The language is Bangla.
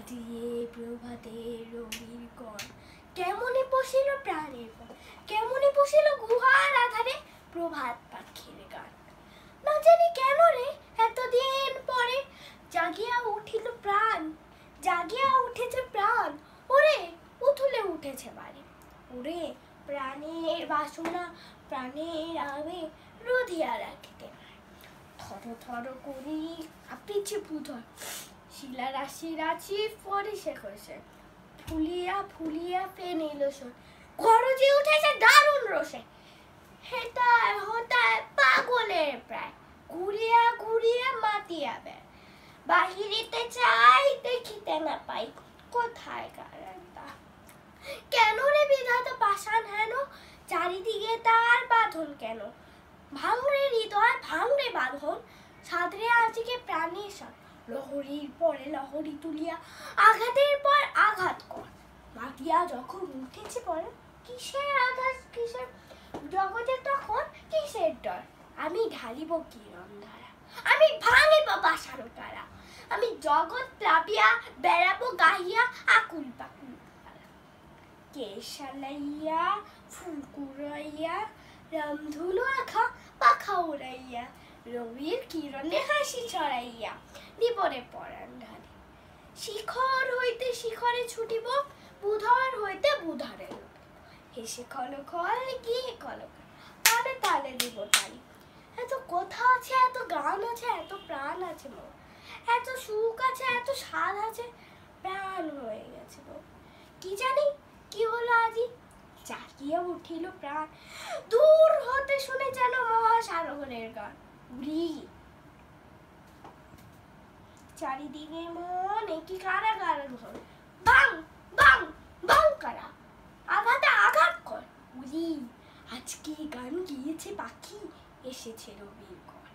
কাটিয়ে প্রভাতে রঙিন কর কেমনে পশিল প্রাণের কেমনে পশিল গুহার আধারে প্রভাত পাখির গান না জানি কেন রে এতদিন পরে জাগিয়া উঠিল প্রাণ জাগিয়া উঠেছে প্রাণ ওরে উথুলে উঠেছে বাড়ি ওরে প্রাণের বাসনা প্রাণের আবে রোধিয়া রাখিতে থর থর করি কাঁপিছে পুধর শিলা রাশি রাশি পরে শেখর শেখ ফুলিয়া ফুলিয়া ফেনিল শোন খরচে উঠেছে দারুণ রোষে হেতায় হতায় পাগলের প্রায় ঘুরিয়া ঘুরিয়া মাতিয়া বেড় বাহিরিতে চাই দেখিতে না পাই কোথায় কারণটা কেন রে বিধাতা পাষাণ হেন চারিদিকে তার বাঁধন কেন ভাঙরে হৃদয় ভাঙরে বাঁধন সাঁতরে আজকে প্রাণীর সাথে লহরীর পরে লহরী তুলিয়া আঘাতের পর আঘাত কর মাতিয়া যখন উঠেছে পরে কিসের আঘাত কিসের জগতে তখন কিসের ডর আমি ঢালিব কিরণ ধারা আমি ভাঙিব বাসার তারা আমি জগৎ প্লাবিয়া বেড়াবো গাহিয়া আকুল পাকুল কেশালাইয়া কুড়াইয়া রামধুলো আখা পাখা উড়াইয়া রবির কিরণে হাসি ছড়াইয়া বিপরে পরাণ ধারে শিখর হইতে শিখরে ছুটিব বুধর হইতে বুধরে হেসে কল গিয়ে কল তালে তালে দিব তালি এত কথা আছে এত গান আছে এত প্রাণ আছে মোর এত সুখ আছে এত স্বাদ আছে প্রাণ হয়ে গেছে মোর কি জানি কি হলো আজি চাকিয়া উঠিল প্রাণ দূর হতে শুনে যেন মহাসাগরের গান উড়ি চারিদিকে মন কারা কারণ ঘর বাং বাং বাং কারা আঘাতে আঘাত কর উলি আজকে গান গিয়েছে পাখি এসেছে রবির ঘর